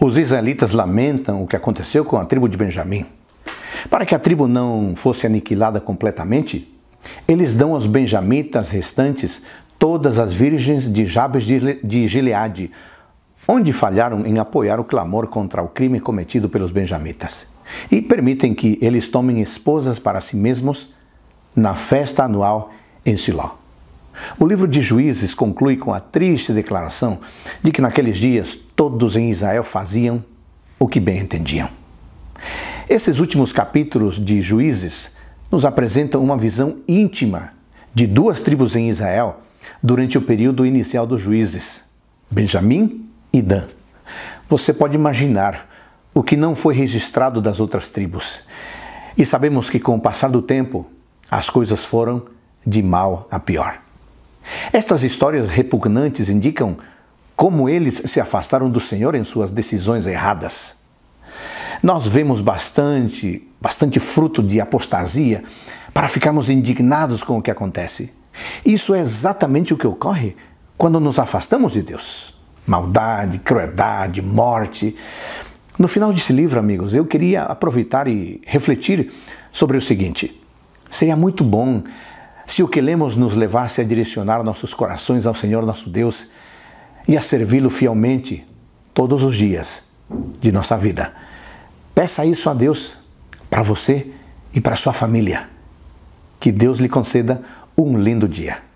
Os israelitas lamentam o que aconteceu com a tribo de Benjamim. Para que a tribo não fosse aniquilada completamente, eles dão aos benjamitas restantes todas as virgens de Jabes de Gileade, onde falharam em apoiar o clamor contra o crime cometido pelos benjamitas, e permitem que eles tomem esposas para si mesmos na festa anual em Siló. O livro de Juízes conclui com a triste declaração de que naqueles dias todos em Israel faziam o que bem entendiam. Esses últimos capítulos de Juízes nos apresentam uma visão íntima de duas tribos em Israel durante o período inicial dos juízes, Benjamim e Dan. Você pode imaginar o que não foi registrado das outras tribos. E sabemos que com o passar do tempo, as coisas foram de mal a pior. Estas histórias repugnantes indicam como eles se afastaram do Senhor em suas decisões erradas. Nós vemos bastante, bastante fruto de apostasia para ficarmos indignados com o que acontece. Isso é exatamente o que ocorre quando nos afastamos de Deus. Maldade, crueldade, morte. No final desse livro, amigos, eu queria aproveitar e refletir sobre o seguinte: seria muito bom se o que lemos nos levasse a direcionar nossos corações ao Senhor nosso Deus e a servi-lo fielmente todos os dias de nossa vida. Peça isso a Deus para você e para sua família. Que Deus lhe conceda um lindo dia.